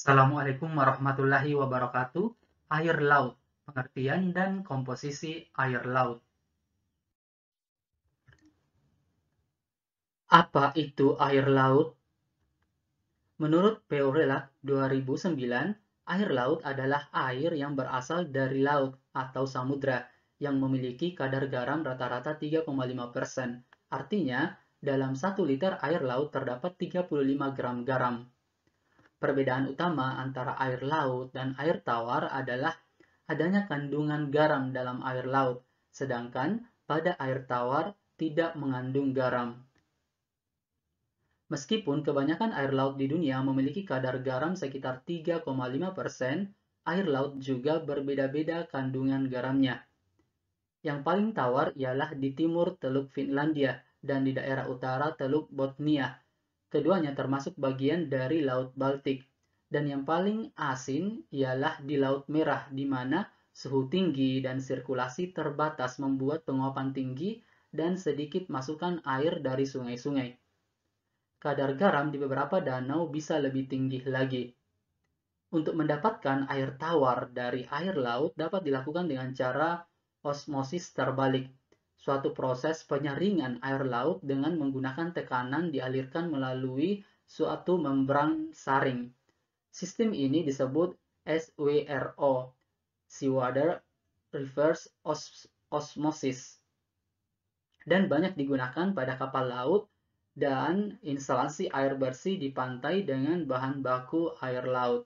Assalamualaikum warahmatullahi wabarakatuh. Air laut, pengertian dan komposisi air laut. Apa itu air laut? Menurut Peorelak 2009, air laut adalah air yang berasal dari laut atau samudra yang memiliki kadar garam rata-rata 3,5%. Artinya, dalam 1 liter air laut terdapat 35 gram garam. Perbedaan utama antara air laut dan air tawar adalah adanya kandungan garam dalam air laut, sedangkan pada air tawar tidak mengandung garam. Meskipun kebanyakan air laut di dunia memiliki kadar garam sekitar 3,5%, air laut juga berbeda-beda kandungan garamnya. Yang paling tawar ialah di timur Teluk Finlandia dan di daerah utara Teluk Botnia, Keduanya termasuk bagian dari Laut Baltik. Dan yang paling asin ialah di Laut Merah, di mana suhu tinggi dan sirkulasi terbatas membuat penguapan tinggi dan sedikit masukan air dari sungai-sungai. Kadar garam di beberapa danau bisa lebih tinggi lagi. Untuk mendapatkan air tawar dari air laut dapat dilakukan dengan cara osmosis terbalik, suatu proses penyaringan air laut dengan menggunakan tekanan dialirkan melalui suatu membran saring. Sistem ini disebut SWRO, Seawater Reverse Os Osmosis, dan banyak digunakan pada kapal laut dan instalasi air bersih di pantai dengan bahan baku air laut.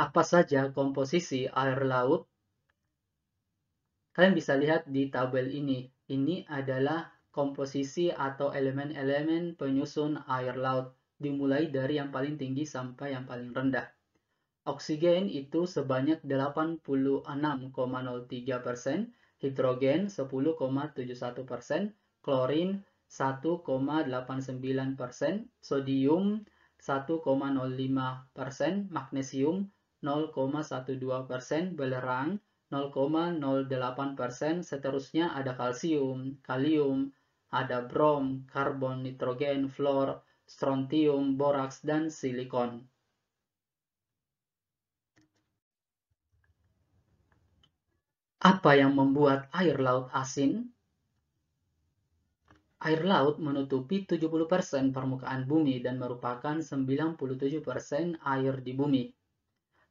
Apa saja komposisi air laut Kalian bisa lihat di tabel ini. Ini adalah komposisi atau elemen-elemen penyusun air laut, dimulai dari yang paling tinggi sampai yang paling rendah. Oksigen itu sebanyak 86,03%, hidrogen 10,71%, klorin 1,89%, sodium 1,05%, magnesium 0,12%, belerang 0,08%, seterusnya ada kalsium, kalium, ada brom, karbon, nitrogen, fluor, strontium, boraks, dan silikon. Apa yang membuat air laut asin? Air laut menutupi 70% permukaan bumi dan merupakan 97% air di bumi.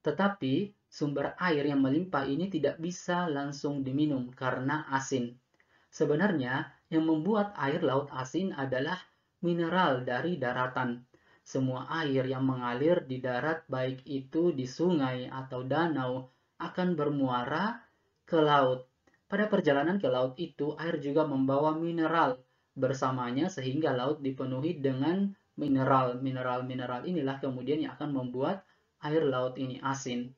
Tetapi, sumber air yang melimpah ini tidak bisa langsung diminum karena asin. Sebenarnya, yang membuat air laut asin adalah mineral dari daratan. Semua air yang mengalir di darat baik itu di sungai atau danau akan bermuara ke laut. Pada perjalanan ke laut itu, air juga membawa mineral bersamanya sehingga laut dipenuhi dengan mineral. Mineral-mineral inilah kemudian yang akan membuat air laut ini asin.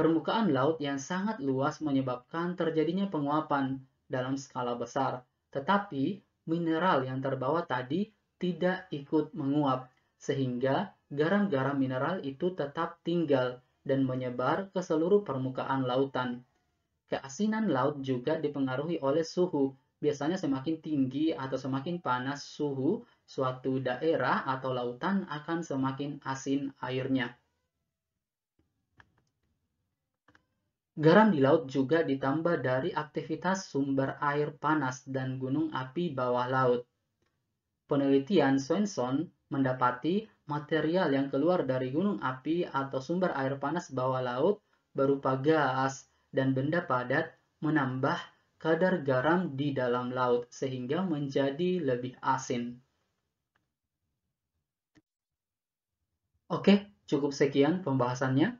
Permukaan laut yang sangat luas menyebabkan terjadinya penguapan dalam skala besar, tetapi mineral yang terbawa tadi tidak ikut menguap, sehingga garam-garam mineral itu tetap tinggal dan menyebar ke seluruh permukaan lautan. Keasinan laut juga dipengaruhi oleh suhu. Biasanya semakin tinggi atau semakin panas suhu suatu daerah atau lautan akan semakin asin airnya. Garam di laut juga ditambah dari aktivitas sumber air panas dan gunung api bawah laut. Penelitian Swenson mendapati material yang keluar dari gunung api atau sumber air panas bawah laut berupa gas dan benda padat menambah kadar garam di dalam laut sehingga menjadi lebih asin. Oke, cukup sekian pembahasannya.